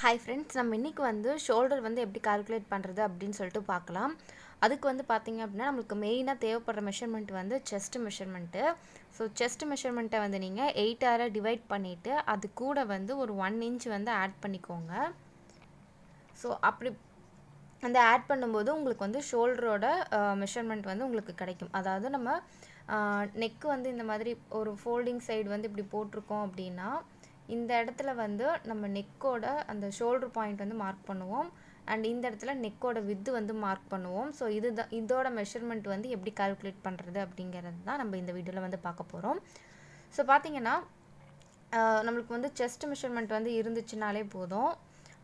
hi friends நம்ம இன்றைக்கி வந்து ஷோல்டர் வந்து எப்படி கால்குலேட் பண்ணுறது அப்படின்னு சொல்லிட்டு பார்க்கலாம் அதுக்கு வந்து பார்த்திங்க அப்படின்னா நம்மளுக்கு மெயினாக தேவைப்படுற மெஷர்மெண்ட் வந்து செஸ்ட் மெஷர்மெண்ட்டு ஸோ செஸ்ட் மெஷர்மெண்ட்டை வந்து நீங்கள் எயிட் ஆரை டிவைட் பண்ணிவிட்டு அது கூட வந்து ஒரு ஒன் இன்ச் வந்து ஆட் பண்ணிக்கோங்க ஸோ அப்படி அந்த ஆட் பண்ணும்போது உங்களுக்கு வந்து ஷோல்டரோட மெஷர்மெண்ட் வந்து உங்களுக்கு கிடைக்கும் அதாவது நம்ம நெக்கு வந்து இந்த மாதிரி ஒரு ஃபோல்டிங் சைடு வந்து இப்படி போட்டிருக்கோம் அப்படின்னா இந்த இடத்துல வந்து நம்ம நெக்கோட அந்த ஷோல்டர் பாயிண்ட் வந்து மார்க் பண்ணுவோம் அண்ட் இந்த இடத்துல நெக்கோட வித்து வந்து மார்க் பண்ணுவோம் ஸோ இது தான் இதோட மெஷர்மெண்ட் வந்து எப்படி கால்குலேட் பண்ணுறது அப்படிங்கிறது தான் நம்ம இந்த வீடியோவில் வந்து பார்க்க போகிறோம் ஸோ பார்த்தீங்கன்னா நம்மளுக்கு வந்து செஸ்ட் மெஷர்மெண்ட் வந்து இருந்துச்சுனாலே போதும்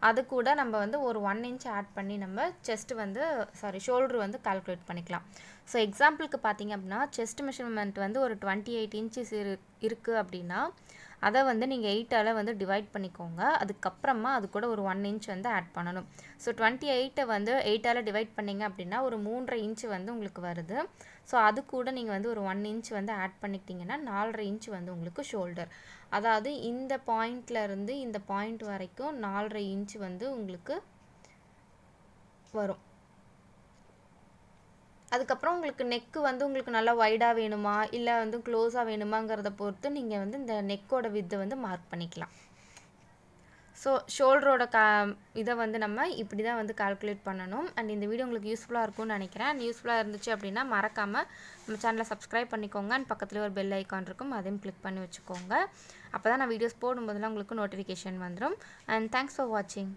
அது கூட நம்ம வந்து ஒரு ஒன் இன்ச் ஆட் பண்ணி நம்ம செஸ்ட் வந்து சாரி ஷோல்ட்ரு வந்து கால்குலேட் பண்ணிக்கலாம் ஸோ எக்ஸாம்பிளுக்கு பார்த்தீங்க அப்படின்னா செஸ்ட் மெஷர்மெண்ட் வந்து ஒரு டுவெண்ட்டி எயிட் இன்ச்சஸ் இரு இருக்குது அப்படின்னா அதை வந்து நீங்கள் எயிட்டால் வந்து டிவைட் பண்ணிக்கோங்க அதுக்கப்புறமா அது கூட ஒரு ஒன் இன்ச் வந்து ஆட் பண்ணணும் ஸோ டுவெண்ட்டி எயிட்டை வந்து எயிட்டால் டிவைட் பண்ணிங்க அப்படின்னா ஒரு மூன்றரை இன்ச் வந்து உங்களுக்கு வருது ஸோ அது கூட நீங்கள் வந்து ஒரு ஒன் இன்ச் வந்து ஆட் பண்ணிக்கிட்டிங்கன்னா நாலரை இன்ச் வந்து உங்களுக்கு ஷோல்டர் அதாவது இந்த இருந்து இந்த பாயிண்ட் வரைக்கும் நாலரை இன்ச் வந்து உங்களுக்கு வரும் அதுக்கப்புறம் உங்களுக்கு நெக்கு வந்து உங்களுக்கு நல்லா ஒய்டாக வேணுமா இல்லை வந்து க்ளோஸாக வேணுமாங்கிறத பொறுத்து நீங்கள் வந்து இந்த நெக்கோட வித்தை வந்து மார்க் பண்ணிக்கலாம் ஸோ ஷோல்டரோட கா இதை வந்து நம்ம இப்படி தான் வந்து கால்குலேட் பண்ணணும் அண்ட் இந்த வீடியோ உங்களுக்கு யூஸ்ஃபுல்லாக இருக்கும்னு நினைக்கிறேன் அண்ட் யூஸ்ஃபுல்லாக இருந்துச்சு அப்படின்னா மறக்காமல் நம்ம சேனலை சப்ஸ்கிரைப் பண்ணிக்கோங்க அண்ட் பக்கத்தில் ஒரு பெல் ஐக்கான் இருக்கும் அதையும் கிளிக் பண்ணி வச்சுக்கோங்க அப்போ தான் நான் வீடியோஸ் போடும்போதெல்லாம் உங்களுக்கு நோட்டிஃபிகேஷன் வந்துடும் அண்ட் தேங்க்ஸ் ஃபார் வாட்சிங்